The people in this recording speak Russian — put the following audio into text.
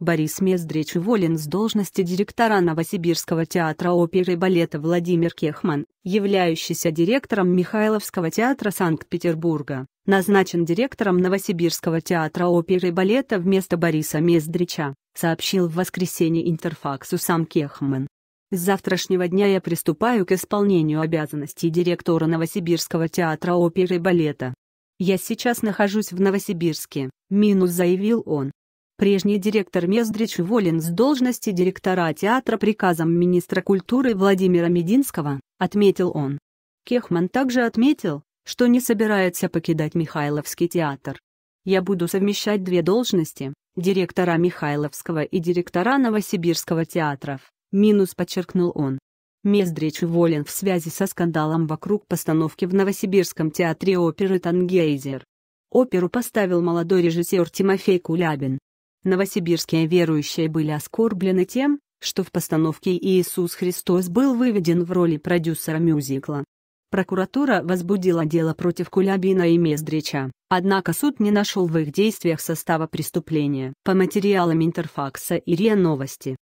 Борис Мездрич уволен с должности директора Новосибирского театра оперы и балета Владимир Кехман, являющийся директором Михайловского театра Санкт-Петербурга, назначен директором Новосибирского театра оперы и балета вместо Бориса Мездрича, сообщил в воскресенье Интерфаксу сам Кехман. С завтрашнего дня я приступаю к исполнению обязанностей директора Новосибирского театра оперы и балета. Я сейчас нахожусь в Новосибирске, минус заявил он. Прежний директор Мездрич уволен с должности директора театра приказом министра культуры Владимира Мединского, отметил он. Кехман также отметил, что не собирается покидать Михайловский театр. «Я буду совмещать две должности, директора Михайловского и директора Новосибирского театров», минус подчеркнул он. Мездрич уволен в связи со скандалом вокруг постановки в Новосибирском театре оперы «Тангейзер». Оперу поставил молодой режиссер Тимофей Кулябин. Новосибирские верующие были оскорблены тем, что в постановке Иисус Христос был выведен в роли продюсера мюзикла. Прокуратура возбудила дело против Кулябина и Мездрича, однако суд не нашел в их действиях состава преступления. По материалам Интерфакса и РИА Новости.